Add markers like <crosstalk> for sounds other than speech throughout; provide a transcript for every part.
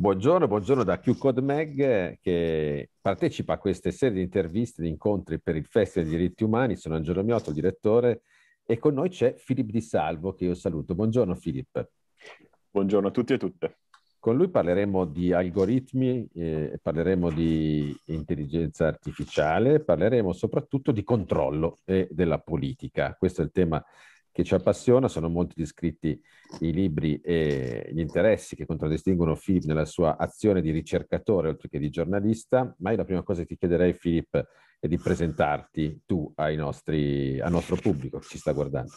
Buongiorno, buongiorno da QCode Mag che partecipa a queste serie di interviste e di incontri per il Festival dei diritti umani. Sono Angelo Miotto, direttore, e con noi c'è Filippo Di Salvo che io saluto. Buongiorno Filippo. Buongiorno a tutti e tutte. Con lui parleremo di algoritmi, eh, parleremo di intelligenza artificiale, parleremo soprattutto di controllo e della politica. Questo è il tema che ci appassiona, sono molti descritti i libri e gli interessi che contraddistinguono Filippo nella sua azione di ricercatore oltre che di giornalista, ma io la prima cosa che ti chiederei Filippo è di presentarti tu nostri, al nostro pubblico che ci sta guardando.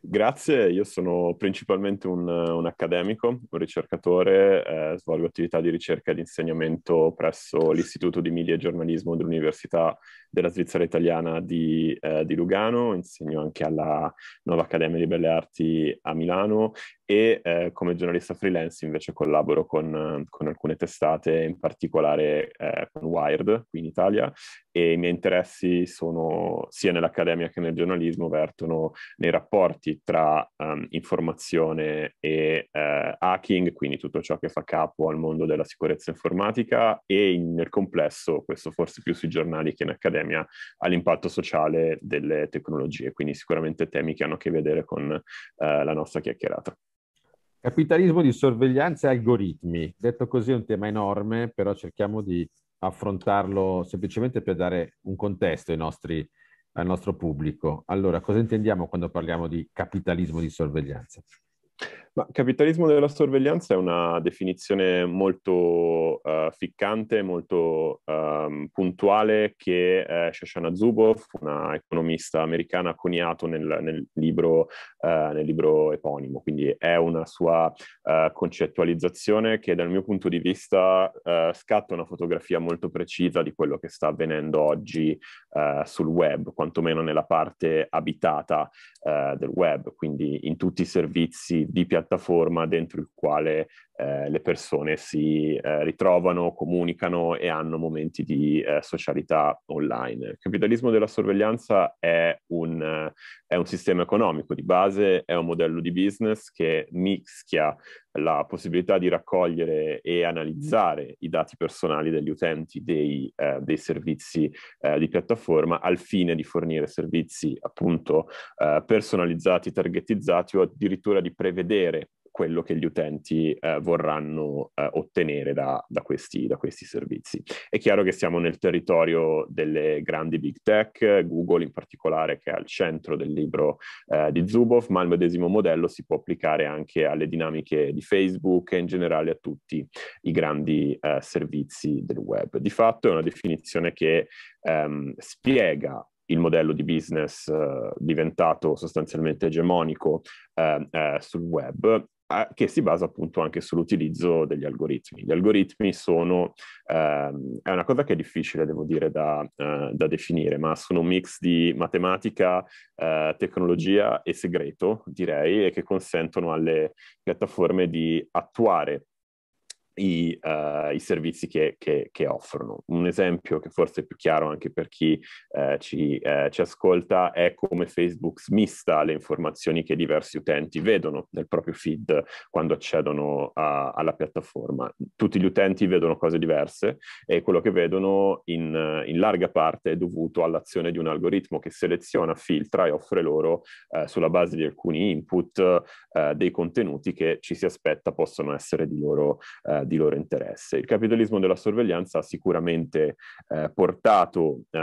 Grazie, io sono principalmente un, un accademico, un ricercatore, eh, svolgo attività di ricerca e di insegnamento presso l'Istituto di Media e Giornalismo dell'Università della Svizzera Italiana di, eh, di Lugano, insegno anche alla Nuova Accademia di Belle Arti a Milano e eh, come giornalista freelance invece collaboro con, con alcune testate, in particolare eh, con Wired qui in Italia e i miei interessi sono sia nell'accademia che nel giornalismo vertono nei rapporti tra um, informazione e eh, hacking, quindi tutto ciò che fa capo al mondo della sicurezza informatica e in, nel complesso, questo forse più sui giornali che in accademia, all'impatto sociale delle tecnologie, quindi sicuramente temi che hanno a che vedere con eh, la nostra chiacchierata. Capitalismo di sorveglianza e algoritmi. Detto così è un tema enorme, però cerchiamo di affrontarlo semplicemente per dare un contesto ai nostri, al nostro pubblico. Allora, cosa intendiamo quando parliamo di capitalismo di sorveglianza? Ma capitalismo della sorveglianza è una definizione molto uh, ficcante, molto um, puntuale che eh, Shoshana Zuboff, una economista americana, ha coniato nel, nel, libro, uh, nel libro, eponimo. Quindi è una sua uh, concettualizzazione che dal mio punto di vista scatta una fotografia molto precisa di quello che sta avvenendo oggi eh, sul web, quantomeno nella parte abitata eh, del web, quindi in tutti i servizi di piattaforma dentro il quale eh, le persone si eh, ritrovano, comunicano e hanno momenti di eh, socialità online. Il capitalismo della sorveglianza è un, eh, è un, sistema economico di base, è un modello di business che mischia la possibilità di raccogliere e analizzare mm. i dati personali degli utenti dei, eh, dei servizi eh, di piattaforma al fine di fornire servizi appunto personalizzati, targetizzati o addirittura di prevedere quello che gli utenti eh, vorranno eh, ottenere da, da, questi, da, questi, servizi. È chiaro che siamo nel territorio delle grandi big tech, Google in particolare che è al centro del libro eh, di Zuboff, ma il medesimo modello si può applicare anche alle dinamiche di Facebook e in generale a tutti i grandi eh, servizi del web. Di fatto è una definizione che ehm, spiega il modello di business eh, diventato sostanzialmente egemonico eh, eh, sul web che si basa appunto anche sull'utilizzo degli algoritmi. Gli algoritmi sono, ehm, è una cosa che è difficile, devo dire, da, eh, da definire, ma sono un mix di matematica, eh, tecnologia e segreto, direi, e che consentono alle piattaforme di attuare i, uh, i servizi che, che, che, offrono. Un esempio che forse è più chiaro anche per chi uh, ci, uh, ci, ascolta è come Facebook smista le informazioni che diversi utenti vedono nel proprio feed quando accedono a, alla piattaforma. Tutti gli utenti vedono cose diverse e quello che vedono in, in, larga parte è dovuto all'azione di un algoritmo che seleziona, filtra e offre loro sulla base di alcuni input dei contenuti che ci si aspetta possono essere di loro di loro interesse. Il capitalismo della sorveglianza ha sicuramente eh, portato eh,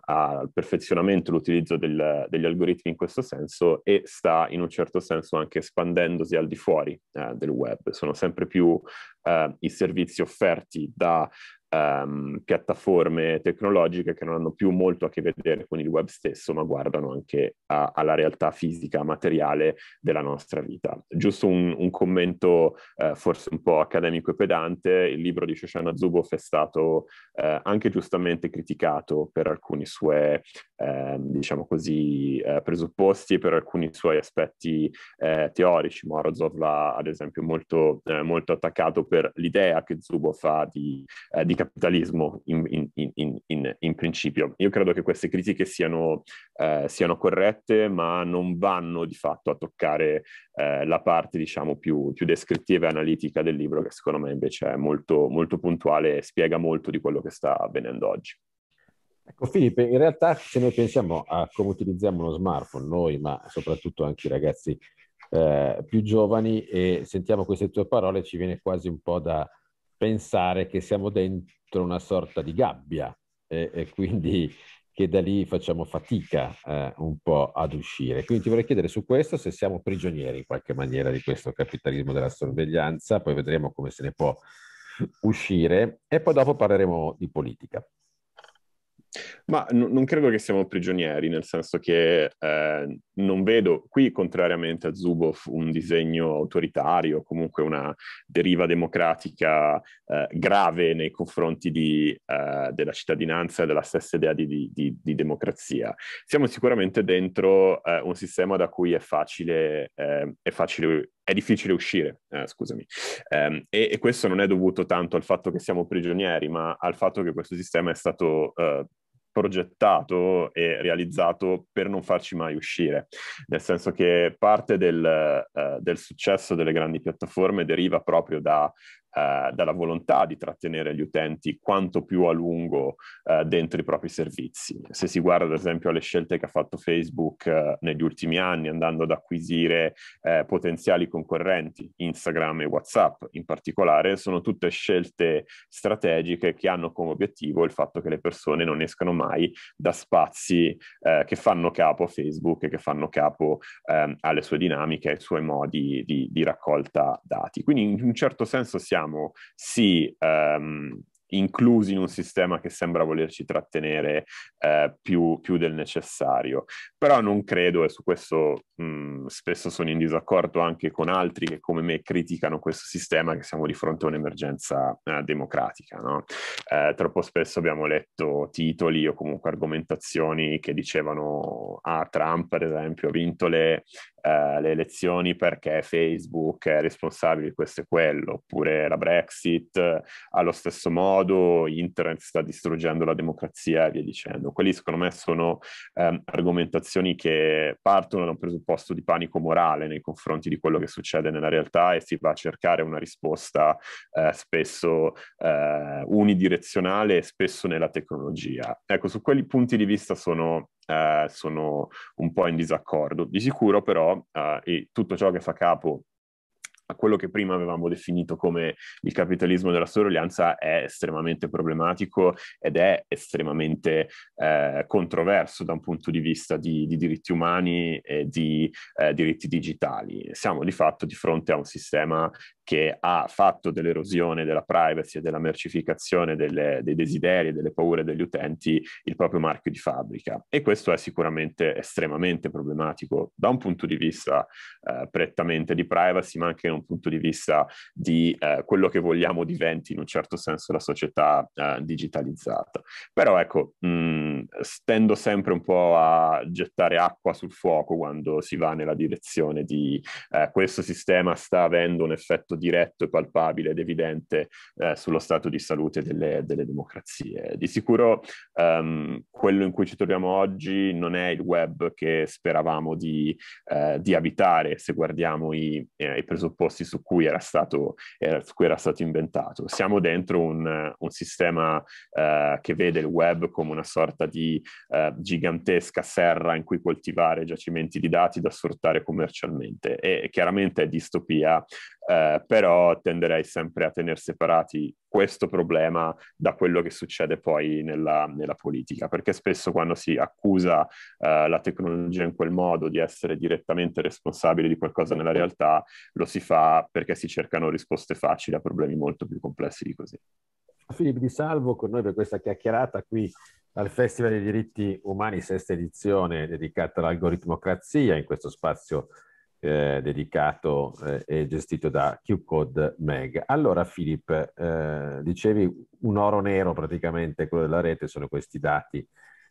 al perfezionamento l'utilizzo del, degli algoritmi in questo senso e sta in un certo senso anche espandendosi al di fuori eh, del web. Sono sempre più eh, i servizi offerti da um, piattaforme tecnologiche che non hanno più molto a che vedere con il web stesso, ma guardano anche a, alla realtà fisica, materiale della nostra vita. Giusto un, un commento eh, forse un po' accademico e pedante, il libro di Shoshana Zuboff è stato eh, anche giustamente criticato per alcuni suoi, eh, diciamo così, eh, presupposti e per alcuni suoi aspetti eh, teorici. Morozov l'ha ad esempio molto, eh, molto attaccato per l'idea che Zuboff ha di, di capire capitalismo in, in, in, in, principio. Io credo che queste critiche siano, eh, siano, corrette, ma non vanno di fatto a toccare eh, la parte diciamo, più, più, descrittiva e analitica del libro, che secondo me invece è molto, molto puntuale e spiega molto di quello che sta avvenendo oggi. Ecco Filippo, in realtà se noi pensiamo a come utilizziamo lo smartphone, noi, ma soprattutto anche i ragazzi eh, più giovani, e sentiamo queste tue parole, ci viene quasi un po' da pensare che siamo dentro una sorta di gabbia e, e quindi che da lì facciamo fatica eh, un po' ad uscire. Quindi ti vorrei chiedere su questo se siamo prigionieri in qualche maniera di questo capitalismo della sorveglianza, poi vedremo come se ne può uscire e poi dopo parleremo di politica. Ma n- non credo che siamo prigionieri, nel senso che eh, non vedo qui, contrariamente a Zuboff, un disegno autoritario, comunque una deriva democratica eh, grave nei confronti di, eh, della cittadinanza e della stessa idea di, di, di democrazia. Siamo sicuramente dentro eh, un sistema da cui è facile, ehm, è facile è difficile uscire, eh, scusami. Um, e, e, questo non è dovuto tanto al fatto che siamo prigionieri, ma al fatto che questo sistema è stato uh, progettato e realizzato per non farci mai uscire, nel senso che parte del, eh, del successo delle grandi piattaforme deriva proprio da eh, dalla volontà di trattenere gli utenti quanto più a lungo eh, dentro i propri servizi. Se si guarda ad esempio alle scelte che ha fatto Facebook eh, negli ultimi anni andando ad acquisire eh, potenziali concorrenti, Instagram e WhatsApp in particolare, sono tutte scelte strategiche che hanno come obiettivo il fatto che le persone non escano mai da spazi eh, che fanno capo a Facebook e che fanno capo ehm, alle sue dinamiche, ai suoi modi di, di raccolta dati. Quindi in un certo senso siamo siamo sì um, inclusi in un sistema che sembra volerci trattenere eh, più, più, del necessario, però non credo, e su questo mh, mm, spesso sono in disaccordo anche con altri che come me criticano questo sistema, che siamo di fronte a un'emergenza eh, democratica. No? Eh, troppo spesso abbiamo letto titoli o comunque argomentazioni che dicevano ah, Trump, ad esempio, ha vinto le, eh, le elezioni perché Facebook è responsabile di questo e quello, oppure la Brexit, allo stesso modo internet sta distruggendo la democrazia e via dicendo. Quelli secondo me sono ehm, argomentazioni affermazioni che partono da un presupposto di panico morale nei confronti di quello che succede nella realtà e si va a cercare una risposta eh, spesso eh, unidirezionale spesso nella tecnologia. Ecco, su quei punti di vista sono eh, sono un po' in disaccordo. Di sicuro però eh, tutto ciò che fa capo a quello che prima avevamo definito come il capitalismo della sorveglianza è estremamente problematico ed è estremamente eh, controverso da un punto di vista di, di diritti umani e di eh, diritti digitali. Siamo di fatto di fronte a un sistema che ha fatto dell'erosione della privacy e della mercificazione delle, dei desideri e delle paure degli utenti il proprio marchio di fabbrica. E questo è sicuramente estremamente problematico da un punto di vista eh, prettamente di privacy, ma anche un punto di vista di eh, quello che vogliamo diventi in un certo senso la società eh, digitalizzata. Però ecco, mh, mm, tendo sempre un po' a gettare acqua sul fuoco quando si va nella direzione di eh, questo sistema sta avendo un effetto diretto e palpabile ed evidente eh, sullo stato di salute delle, delle democrazie. Di sicuro um, quello in cui ci troviamo oggi non è il web che speravamo di, eh, di abitare se guardiamo i, eh, i presupposti presupposti su cui era stato, era, su cui era stato inventato. Siamo dentro un, un sistema eh, che vede il web come una sorta di eh, gigantesca serra in cui coltivare giacimenti di dati da sfruttare commercialmente e chiaramente è distopia eh, però tenderei sempre a tenere separati questo problema da quello che succede poi nella, nella politica, perché spesso quando si accusa eh, la tecnologia in quel modo di essere direttamente responsabile di qualcosa nella realtà, lo si fa perché si cercano risposte facili a problemi molto più complessi di così. Filippo Di Salvo con noi per questa chiacchierata qui al Festival dei diritti umani, sesta edizione dedicata all'algoritmocrazia in questo spazio eh, dedicato eh, e gestito da QCode Meg. Allora, Filippo, eh, dicevi un oro nero praticamente quello della rete sono questi dati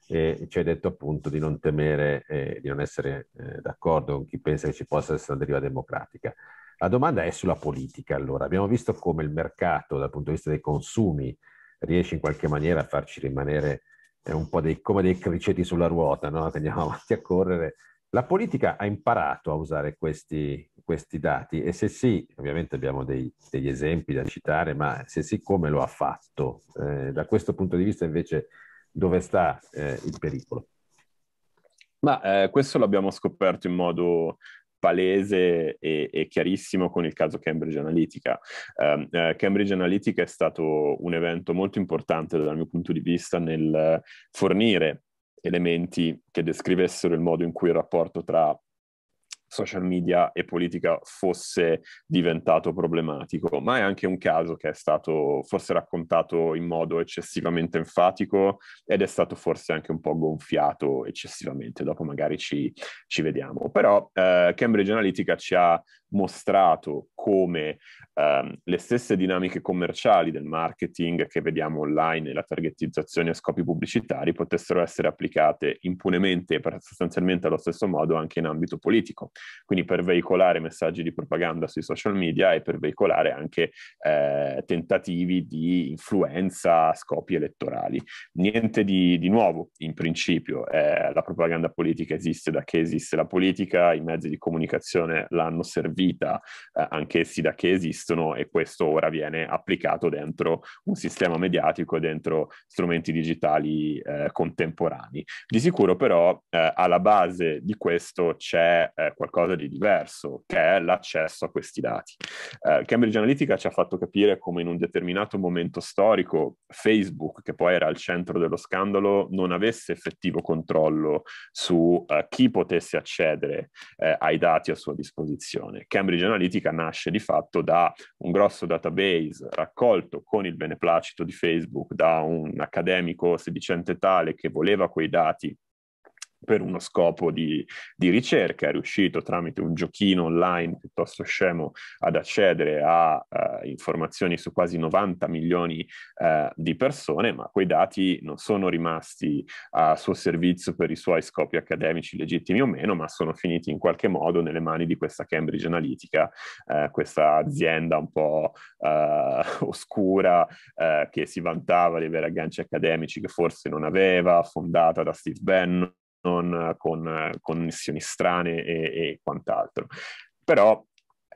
e ci hai detto appunto di non temere e eh, di non essere eh, d'accordo con chi pensa che ci possa essere una deriva democratica. La domanda è sulla politica. Allora, abbiamo visto come il mercato dal punto di vista dei consumi riesce in qualche maniera a farci rimanere eh, un po' dei, come dei criceti sulla ruota, no? teniamo avanti a correre la politica ha imparato a usare questi, questi dati e se sì, ovviamente abbiamo dei, degli esempi da citare, ma se sì come lo ha fatto? Eh, da questo punto di vista invece dove sta eh, il pericolo? Ma eh, questo l'abbiamo scoperto in modo palese e, e, chiarissimo con il caso Cambridge Analytica. Ehm, eh, Cambridge Analytica è stato un evento molto importante dal mio punto di vista nel fornire elementi che descrivessero il modo in cui il rapporto tra social media e politica fosse diventato problematico, ma è anche un caso che è stato forse raccontato in modo eccessivamente enfatico ed è stato forse anche un po' gonfiato eccessivamente, dopo magari ci, ci vediamo. Però eh, Cambridge Analytica ci ha mostrato come ehm, le stesse dinamiche commerciali del marketing che vediamo online e la targetizzazione a scopi pubblicitari potessero essere applicate impunemente e sostanzialmente allo stesso modo anche in ambito politico, quindi per veicolare messaggi di propaganda sui social media e per veicolare anche eh, tentativi di influenza a scopi elettorali. Niente di, di nuovo in principio, eh, la propaganda politica esiste da che esiste la politica, i mezzi di comunicazione l'hanno servita vita, eh, anch'essi da che esistono e questo ora viene applicato dentro un sistema mediatico, dentro strumenti digitali eh, contemporanei. Di sicuro però eh, alla base di questo c'è eh, qualcosa di diverso, che è l'accesso a questi dati. Eh, Cambridge Analytica ci ha fatto capire come in un determinato momento storico Facebook, che poi era al centro dello scandalo, non avesse effettivo controllo su eh, chi potesse accedere ai dati a sua disposizione Cambridge Analytica nasce di fatto da un grosso database raccolto con il beneplacito di Facebook da un accademico sedicente tale che voleva quei dati per uno scopo di, di, ricerca, è riuscito tramite un giochino online piuttosto scemo ad accedere a uh, informazioni su quasi 90 milioni uh, di persone, ma quei dati non sono rimasti a suo servizio per i suoi scopi accademici legittimi o meno, ma sono finiti in qualche modo nelle mani di questa Cambridge Analytica, uh, questa azienda un po' <laughs> oscura che si vantava di avere agganci accademici che forse non aveva, fondata da Steve Bannon non con connessioni strane e, e quant'altro. Però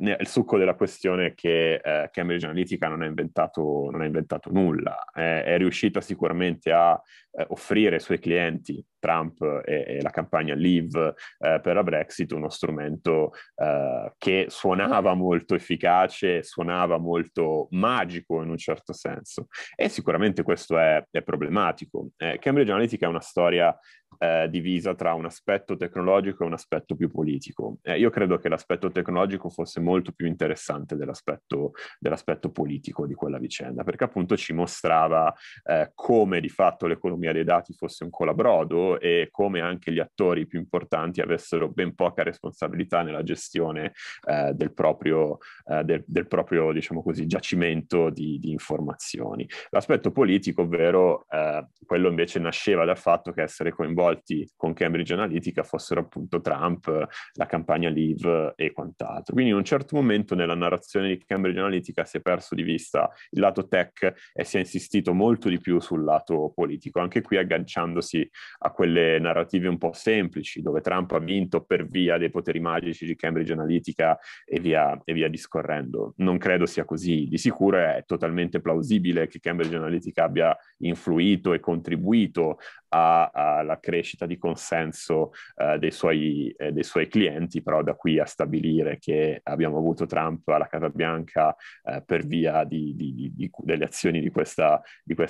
il succo della questione è che eh, Cambridge Analytica non ha inventato, inventato, nulla, eh, è riuscita sicuramente a eh, offrire ai suoi clienti Trump e, e la campagna Leave eh, per la Brexit uno strumento eh, che suonava molto efficace, suonava molto magico in un certo senso. E sicuramente questo è, è problematico. Eh, Cambridge Analytica è una storia eh, divisa tra un aspetto tecnologico e un aspetto più politico. Eh, io credo che l'aspetto tecnologico fosse molto più interessante dell'aspetto, dell'aspetto politico di quella vicenda, perché appunto ci mostrava eh, come di fatto l'economia dei dati fosse un colabrodo e come anche gli attori più importanti avessero ben poca responsabilità nella gestione eh, del proprio, eh, del, del proprio diciamo così, giacimento di, di, informazioni. L'aspetto politico, ovvero eh, quello invece nasceva dal fatto che essere coinvolti con Cambridge Analytica fossero appunto Trump, la campagna Leave e quant'altro. Quindi in un certo momento nella narrazione di Cambridge Analytica si è perso di vista il lato tech e si è insistito molto di più sul lato politico, anche qui agganciandosi a quelle narrative un po' semplici, dove Trump ha vinto per via dei poteri magici di Cambridge Analytica e via, e via discorrendo. Non credo sia così. Di sicuro è totalmente plausibile che Cambridge Analytica abbia influito e contribuito alla crescita di consenso eh, dei, suoi, eh, dei, suoi, clienti, però da qui a stabilire che abbiamo avuto Trump alla Casa Bianca eh, per via di, di, di, delle azioni di questa,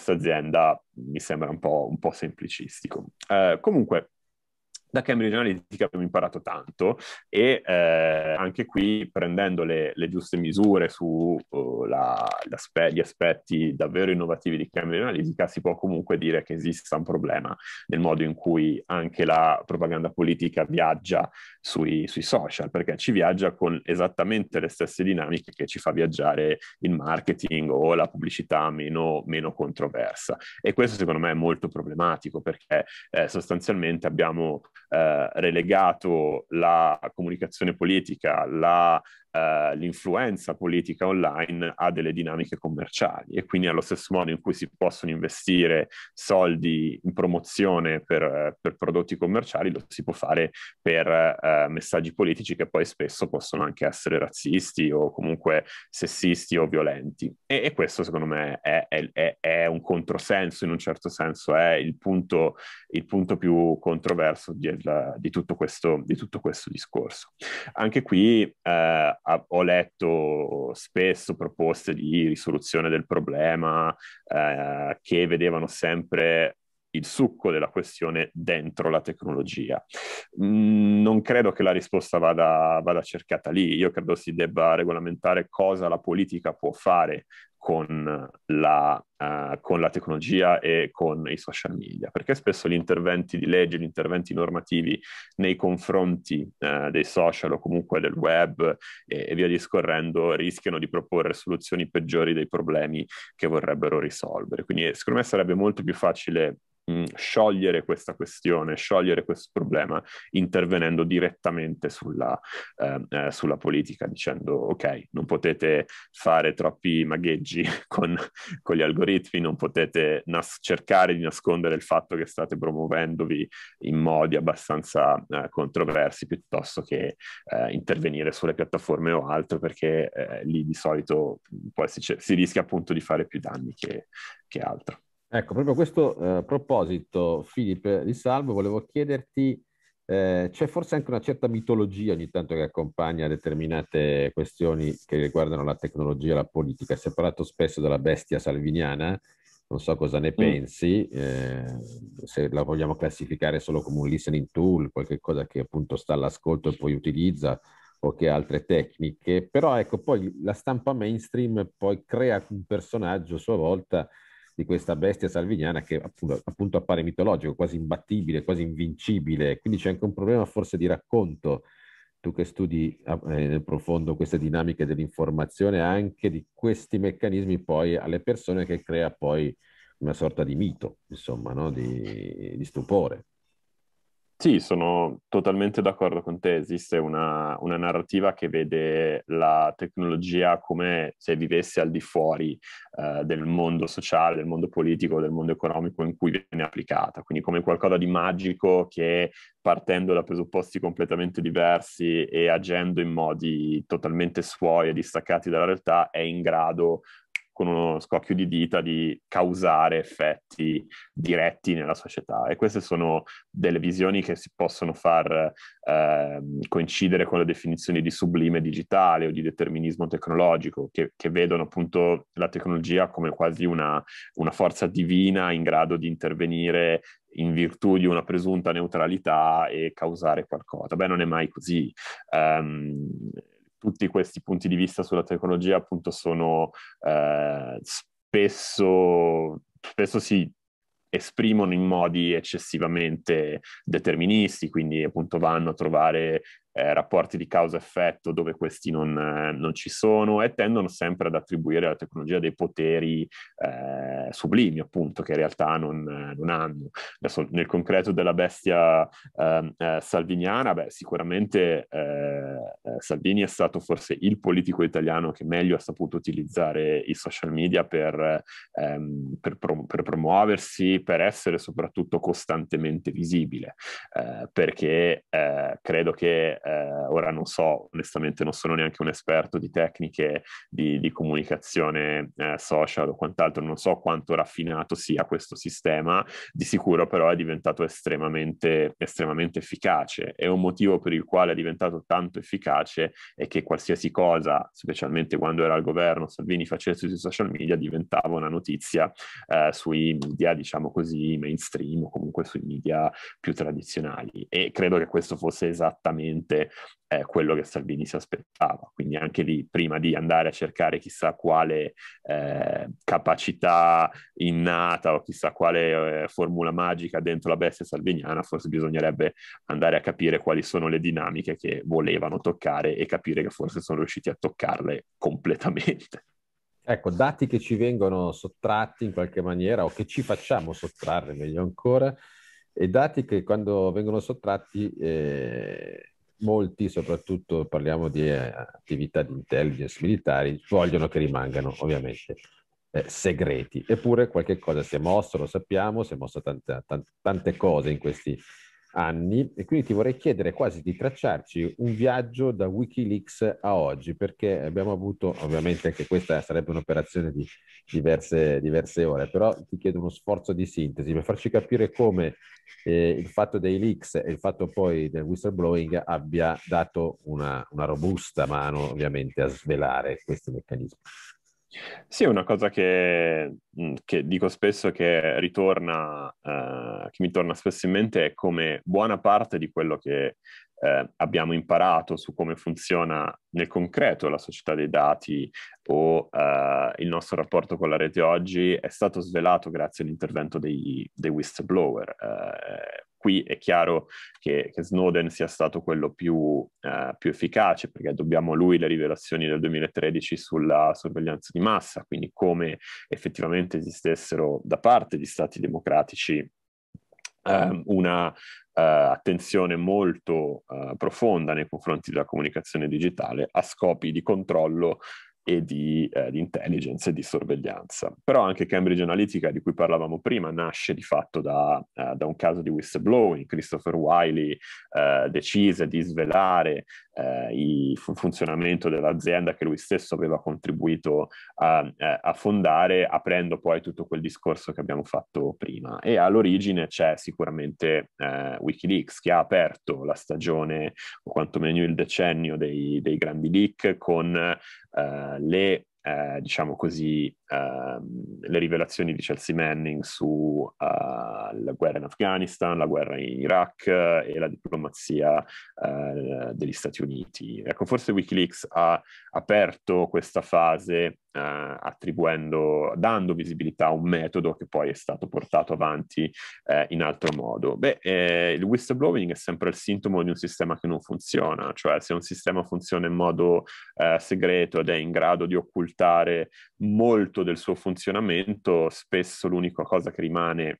azienda mi sembra un po', un po semplicistico. Eh, comunque, da Cambridge Analytica abbiamo imparato tanto e eh, anche qui prendendo le, le giuste misure sugli eh, uh, aspe- aspetti davvero innovativi di Cambridge Analytica si può comunque dire che esista un problema nel modo in cui anche la propaganda politica viaggia sui, sui social perché ci viaggia con esattamente le stesse dinamiche che ci fa viaggiare il marketing o la pubblicità meno, meno controversa e questo secondo me è molto problematico perché eh, sostanzialmente abbiamo eh, relegato la comunicazione politica, la eh, l'influenza politica online ha delle dinamiche commerciali e quindi allo stesso modo in cui si possono investire soldi in promozione per, per prodotti commerciali, lo si può fare per eh, messaggi politici che poi spesso possono anche essere razzisti o comunque sessisti o violenti. E, e questo secondo me è, è, è, un controsenso, in un certo senso è il punto, il punto più controverso di, di, tutto questo, di tutto questo discorso. Anche qui eh, ho letto spesso proposte di risoluzione del problema eh, che vedevano sempre il succo della questione dentro la tecnologia. Mm, non credo che la risposta vada, vada, cercata lì, io credo si debba regolamentare cosa la politica può fare con la, uh, con la, tecnologia e con i social media, perché spesso gli interventi di legge, gli interventi normativi nei confronti uh, dei social o comunque del web e, e, via discorrendo rischiano di proporre soluzioni peggiori dei problemi che vorrebbero risolvere. Quindi secondo me sarebbe molto più facile Mm, sciogliere questa questione, sciogliere questo problema, intervenendo direttamente sulla, ehm, eh, sulla politica, dicendo ok, non potete fare troppi magheggi <laughs> con, con gli algoritmi, non potete nas- cercare di nascondere il fatto che state promuovendovi in modi abbastanza eh, controversi piuttosto che eh, intervenire sulle piattaforme o altro, perché eh, lì di solito mm, poi si, c- si rischia appunto di fare più danni che, che altro. Ecco, proprio a questo eh, proposito, Filippo Di Salvo, volevo chiederti, eh, c'è forse anche una certa mitologia ogni tanto che accompagna determinate questioni che riguardano la tecnologia e la politica. Si è parlato spesso della bestia salviniana, non so cosa ne mm. pensi, eh, se la vogliamo classificare solo come un listening tool, qualcosa che appunto sta all'ascolto e poi utilizza o che altre tecniche, però ecco poi la stampa mainstream poi crea un personaggio a sua volta di questa bestia salviniana che appunto, appunto appare mitologico, quasi imbattibile, quasi invincibile. Quindi c'è anche un problema forse di racconto tu che studi ah, eh, nel profondo queste dinamiche dell'informazione, anche di questi meccanismi poi alle persone che crea poi una sorta di mito, insomma, no? di, di, stupore. Sì, sono totalmente d'accordo con te. Esiste una, una, narrativa che vede la tecnologia come se vivesse al di fuori eh, del mondo sociale, del mondo politico, del mondo economico in cui viene applicata, quindi come qualcosa di magico che partendo da presupposti completamente diversi e agendo in modi totalmente suoi e distaccati dalla realtà è in grado con uno scoccio di dita di causare effetti diretti nella società. E queste sono delle visioni che si possono far eh, coincidere con le definizioni di sublime digitale o di determinismo tecnologico, che, che vedono appunto la tecnologia come quasi una, una forza divina in grado di intervenire in virtù di una presunta neutralità e causare qualcosa. Beh, non è mai così. Um, tutti questi punti di vista sulla tecnologia appunto sono eh, spesso, spesso si esprimono in modi eccessivamente deterministi, quindi appunto vanno a trovare eh, rapporti di causa-effetto dove questi non, eh, non, ci sono e tendono sempre ad attribuire alla tecnologia dei poteri eh, sublimi, appunto, che in realtà non, eh, non hanno. Adesso, nel concreto della bestia ehm, eh, salviniana, beh, sicuramente eh, Salvini è stato forse il politico italiano che meglio ha saputo utilizzare i social media per, ehm, per, pro- per promuoversi, per essere soprattutto costantemente visibile, perché credo che eh, ora non so, onestamente non sono neanche un esperto di tecniche di, di comunicazione eh, social o quant'altro, non so quanto raffinato sia questo sistema, di sicuro però è diventato estremamente, estremamente efficace e un motivo per il quale è diventato tanto efficace è che qualsiasi cosa, specialmente quando era al governo, Salvini facesse sui social media diventava una notizia eh, sui media, diciamo così, mainstream o comunque sui media più tradizionali e credo che questo fosse esattamente esattamente eh, quello che Salvini si aspettava. Quindi anche lì, prima di andare a cercare chissà quale eh, capacità innata o chissà quale eh, formula magica dentro la bestia salviniana, forse bisognerebbe andare a capire quali sono le dinamiche che volevano toccare e capire che forse sono riusciti a toccarle completamente. Ecco, dati che ci vengono sottratti in qualche maniera o che ci facciamo sottrarre meglio ancora, e dati che quando vengono sottratti eh, molti, soprattutto parliamo di eh, attività di intelligence militari, vogliono che rimangano ovviamente eh, segreti. Eppure qualche cosa si è mossa, lo sappiamo, si è mosso tante, tante, tante cose in questi anni e quindi ti vorrei chiedere quasi di tracciarci un viaggio da Wikileaks a oggi, perché abbiamo avuto, ovviamente anche questa sarebbe un'operazione di diverse, diverse ore, però ti chiedo uno sforzo di sintesi per farci capire come eh, il fatto dei leaks e il fatto poi del whistleblowing abbia dato una, una robusta mano ovviamente a svelare questi meccanismi. Sì, è una cosa che, che dico spesso che ritorna, eh, che mi torna spesso in mente è come buona parte di quello che eh, abbiamo imparato su come funziona nel concreto la società dei dati o eh, il nostro rapporto con la rete oggi è stato svelato grazie all'intervento dei, dei whistleblower. Eh, qui è chiaro che, che, Snowden sia stato quello più, eh, più efficace perché dobbiamo a lui le rivelazioni del 2013 sulla sorveglianza di massa, quindi come effettivamente esistessero da parte di stati democratici ehm, una, eh, attenzione molto eh, profonda nei confronti della comunicazione digitale a scopi di controllo e di, eh, di, intelligence e di sorveglianza. Però anche Cambridge Analytica, di cui parlavamo prima, nasce di fatto da, eh, da un caso di whistleblowing. Christopher Wiley eh, decise di svelare eh, il funzionamento dell'azienda che lui stesso aveva contribuito a, eh, a, fondare, aprendo poi tutto quel discorso che abbiamo fatto prima. E all'origine c'è sicuramente eh, Wikileaks, che ha aperto la stagione, o quantomeno il decennio dei, dei grandi leak, con eh, le eh, diciamo così, ehm, le rivelazioni di Chelsea Manning sulla eh, guerra in Afghanistan, la guerra in Iraq eh, e la diplomazia eh, degli Stati Uniti. Ecco, forse Wikileaks ha aperto questa fase eh, attribuendo, dando visibilità a un metodo che poi è stato portato avanti eh, in altro modo. Beh, eh, il whistleblowing è sempre il sintomo di un sistema che non funziona, cioè se un sistema funziona in modo eh, segreto ed è in grado di occultare molto del suo funzionamento, spesso l'unica cosa che rimane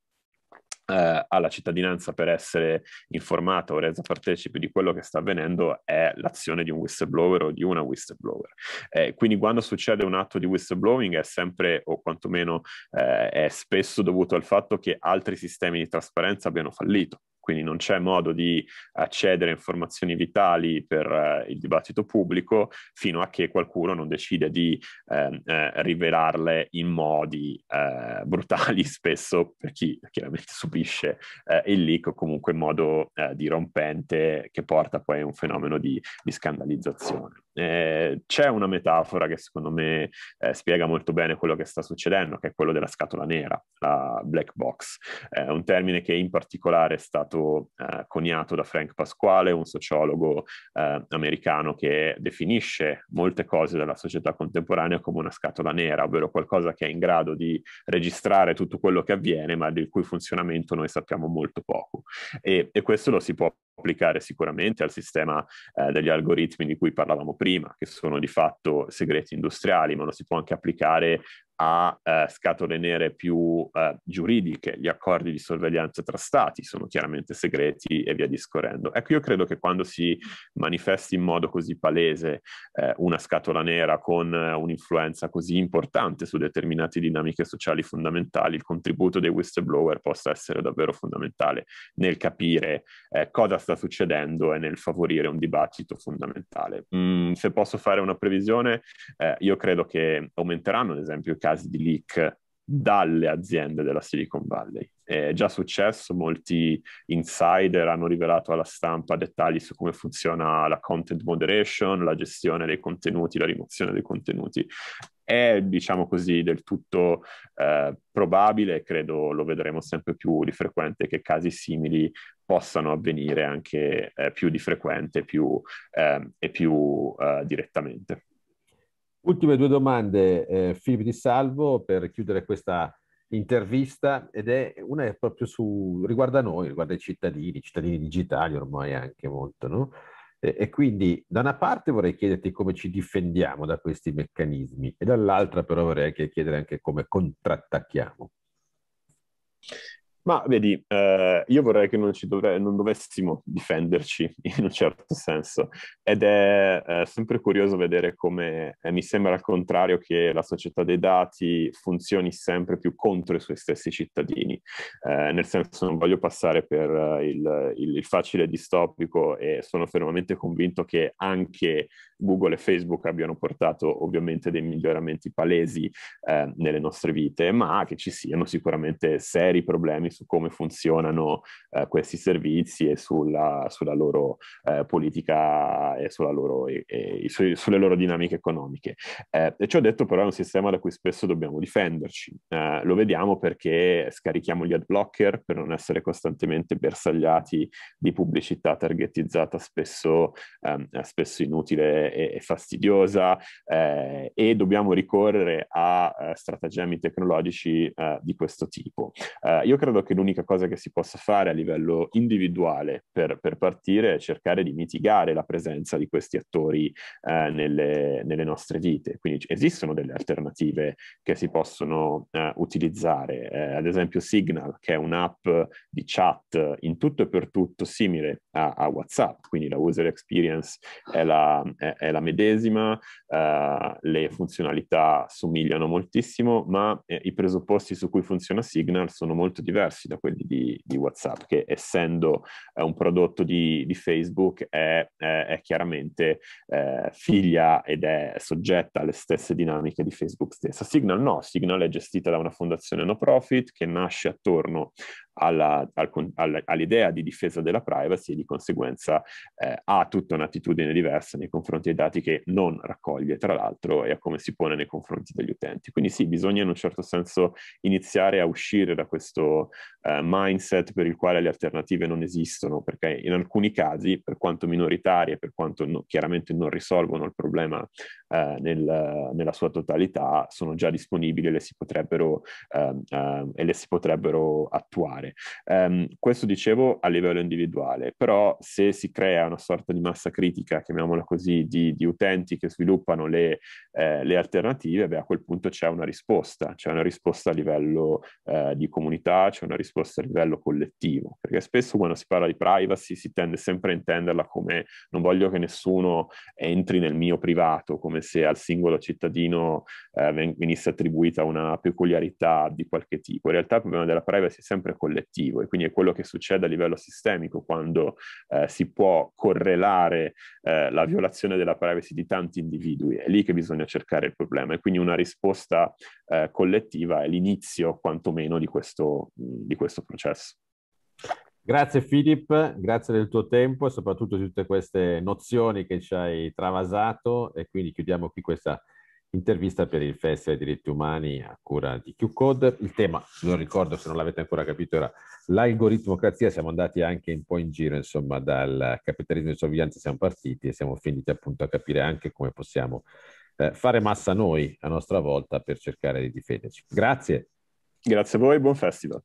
eh, alla cittadinanza per essere informata o resa partecipe di quello che sta avvenendo è l'azione di un whistleblower o di una whistleblower. Eh, quindi quando succede un atto di whistleblowing è sempre o quantomeno eh, è spesso dovuto al fatto che altri sistemi di trasparenza abbiano fallito quindi non c'è modo di accedere a informazioni vitali per eh, il dibattito pubblico fino a che qualcuno non decide di eh, eh, rivelarle in modi eh, brutali <laughs> spesso per chi chiaramente subisce eh, il leak o comunque in modo eh, dirompente che porta poi a un fenomeno di, di scandalizzazione. Eh, c'è una metafora che secondo me eh, spiega molto bene quello che sta succedendo, che è quello della scatola nera, la black box, eh, un termine che in particolare è stato eh, coniato da Frank Pasquale, un sociologo eh, americano che definisce molte cose della società contemporanea come una scatola nera, ovvero qualcosa che è in grado di registrare tutto quello che avviene, ma del cui funzionamento noi sappiamo molto poco. E, e questo lo si può applicare sicuramente al sistema eh, degli algoritmi di cui parlavamo prima, che sono di fatto segreti industriali, ma lo si può anche applicare a eh, scatole nere più eh, giuridiche, gli accordi di sorveglianza tra stati sono chiaramente segreti e via discorrendo. Ecco, io credo che quando si manifesti in modo così palese eh, una scatola nera con eh, un'influenza così importante su determinate dinamiche sociali fondamentali, il contributo dei whistleblower possa essere davvero fondamentale nel capire eh, cosa sta succedendo e nel favorire un dibattito fondamentale. Mm, se posso fare una previsione, eh, io credo che aumenteranno, ad esempio, i casi casi di leak dalle aziende della Silicon Valley. È già successo, molti insider hanno rivelato alla stampa dettagli su come funziona la content moderation, la gestione dei contenuti, la rimozione dei contenuti. È, diciamo così, del tutto eh, probabile, credo lo vedremo sempre più di frequente, che casi simili possano avvenire anche eh, più di frequente più, eh, e più eh, direttamente. Ultime due domande, eh, Filippo Di Salvo, per chiudere questa intervista, ed è una è proprio su, riguarda noi, riguarda i cittadini, cittadini digitali ormai anche molto, no? E, e quindi da una parte vorrei chiederti come ci difendiamo da questi meccanismi e dall'altra però vorrei anche chiedere anche come contrattacchiamo. Ma vedi, eh, io vorrei che non, dovre- non, dovessimo difenderci <laughs> in un certo senso ed è eh, sempre curioso vedere come eh, mi sembra al contrario che la società dei dati funzioni sempre più contro i suoi stessi cittadini, eh, nel senso non voglio passare per eh, il, il, il, facile distopico e sono fermamente convinto che anche Google e Facebook abbiano portato ovviamente dei miglioramenti palesi eh, nelle nostre vite, ma che ci siano sicuramente seri problemi informazioni su come funzionano eh, questi servizi e sulla, sulla loro eh, politica e, loro, e, e su, sulle loro dinamiche economiche. Eh, e ciò detto però è un sistema da cui spesso dobbiamo difenderci. Eh, lo vediamo perché scarichiamo gli ad blocker per non essere costantemente bersagliati di pubblicità targetizzata spesso, ehm, spesso inutile e, e fastidiosa eh, e dobbiamo ricorrere a, a eh, stratagemmi tecnologici di questo tipo. io credo credo che l'unica cosa che si possa fare a livello individuale per, per partire è cercare di mitigare la presenza di questi attori eh, nelle, nelle, nostre vite. Quindi esistono delle alternative che si possono eh, utilizzare, eh, ad esempio Signal, che è un'app di chat in tutto e per tutto simile a, a WhatsApp, quindi la user experience è la, è, è la medesima, eh, le funzionalità somigliano moltissimo, ma eh, i presupposti su cui funziona Signal sono molto diversi diversi da quelli di, di WhatsApp, che essendo eh, un prodotto di, di Facebook è, è, è chiaramente eh, figlia ed è soggetta alle stesse dinamiche di Facebook stessa. Signal no, Signal è gestita da una fondazione no profit che nasce attorno alla, al, all'idea di difesa della privacy e di conseguenza eh, ha tutta un'attitudine diversa nei confronti dei dati che non raccoglie, tra l'altro, e a come si pone nei confronti degli utenti. Quindi sì, bisogna in un certo senso iniziare a uscire da questo eh, mindset per il quale le alternative non esistono, perché in alcuni casi, per quanto minoritarie, per quanto no, chiaramente non risolvono il problema eh, nel, nella sua totalità sono già disponibili e le si potrebbero, ehm, ehm, e le si potrebbero attuare. Ehm, questo dicevo a livello individuale, però se si crea una sorta di massa critica, chiamiamola così, di, di utenti che sviluppano le, eh, le alternative, beh, a quel punto c'è una risposta, c'è una risposta a livello eh, di comunità, c'è una risposta a livello collettivo, perché spesso quando si parla di privacy si tende sempre a intenderla come non voglio che nessuno entri nel mio privato, come come se al singolo cittadino eh, venisse attribuita una peculiarità di qualche tipo. In realtà il problema della privacy è sempre collettivo e quindi è quello che succede a livello sistemico quando eh, si può correlare eh, la violazione della privacy di tanti individui. È lì che bisogna cercare il problema e quindi una risposta eh, collettiva è l'inizio quantomeno di questo, di questo processo. Grazie Filippo, grazie del tuo tempo e soprattutto di tutte queste nozioni che ci hai travasato e quindi chiudiamo qui questa intervista per il Festival dei diritti umani a cura di Qcode. Il tema, lo ricordo se non l'avete ancora capito, era l'algoritmocrazia. Siamo andati anche un po' in giro, insomma, dal capitalismo di sorveglianza siamo partiti e siamo finiti appunto a capire anche come possiamo eh, fare massa noi a nostra volta per cercare di difenderci. Grazie. Grazie a voi, buon festival.